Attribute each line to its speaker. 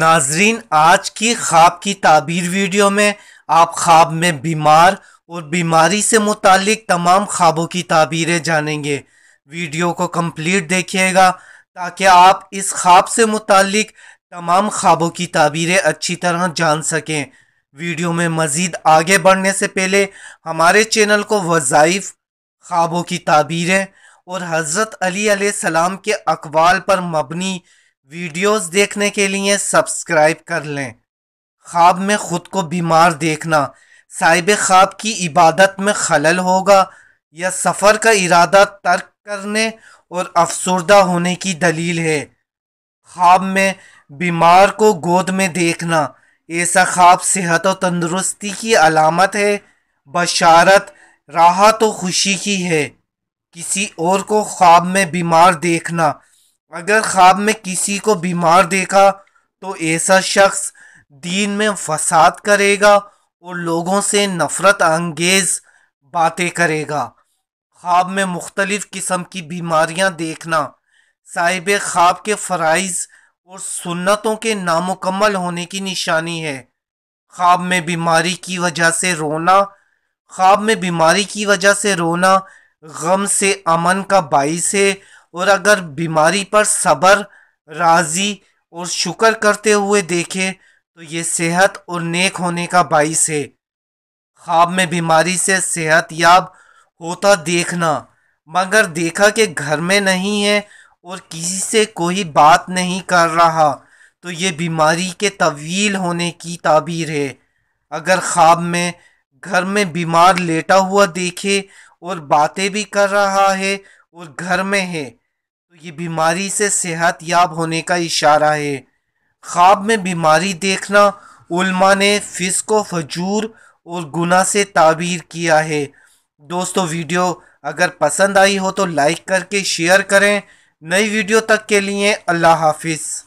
Speaker 1: नाजरीन आज की ख्वाब की ताबीर वीडियो में आप ख्वाब में बीमार और बीमारी से मुतक तमाम ख्वाबों की ताबीरें जानेंगे वीडियो को कंप्लीट देखिएगा ताकि आप इस ख्वाब से मुतक तमाम ख्वाबों की ताबीरें अच्छी तरह जान सकें वीडियो में मज़ीद आगे बढ़ने से पहले हमारे चैनल को वज़ाइफ ख्वाबों की ताबीरें और हज़रत अली सलाम के अकवाल पर मबनी वीडियोस देखने के लिए सब्सक्राइब कर लें ख्वाब में ख़ुद को बीमार देखना साहिब ख्वाब की इबादत में खलल होगा या सफ़र का इरादा तर्क करने और अफसरदा होने की दलील है ख्वाब में बीमार को गोद में देखना ऐसा ख्वाब सेहत और तंदुरुस्ती की अलामत है बशारत राहत और खुशी की है किसी और को ख्वाब में बीमार देखना अगर ख्वाब में किसी को बीमार देखा तो ऐसा शख्स दीन में फसाद करेगा और लोगों से नफ़रत अंगेज़ बातें करेगा ख्वाब में मुख्तलिफ़ किस्म की बीमारियां देखना साहिब ख्वाब के फ़रज़ और सुन्नतों के नामुकम्मल होने की निशानी है ख्वाब में बीमारी की वजह से रोना ख्वाब में बीमारी की वजह से रोना गम से अमन का बाइस है और अगर बीमारी पर सब्र राजी और शुक्र करते हुए देखें तो ये सेहत और नेक होने का बाइस है ख्वाब में बीमारी से सेहत याब होता देखना मगर देखा कि घर में नहीं है और किसी से कोई बात नहीं कर रहा तो ये बीमारी के तवील होने की ताबीर है अगर ख्वाब में घर में बीमार लेटा हुआ देखे और बातें भी कर रहा है और घर में है तो ये बीमारी से सेहत याब होने का इशारा है ख्वाब में बीमारी देखना उल्मा ने को फजूर और गुना से ताबीर किया है दोस्तों वीडियो अगर पसंद आई हो तो लाइक करके शेयर करें नई वीडियो तक के लिए अल्लाह हाफिज़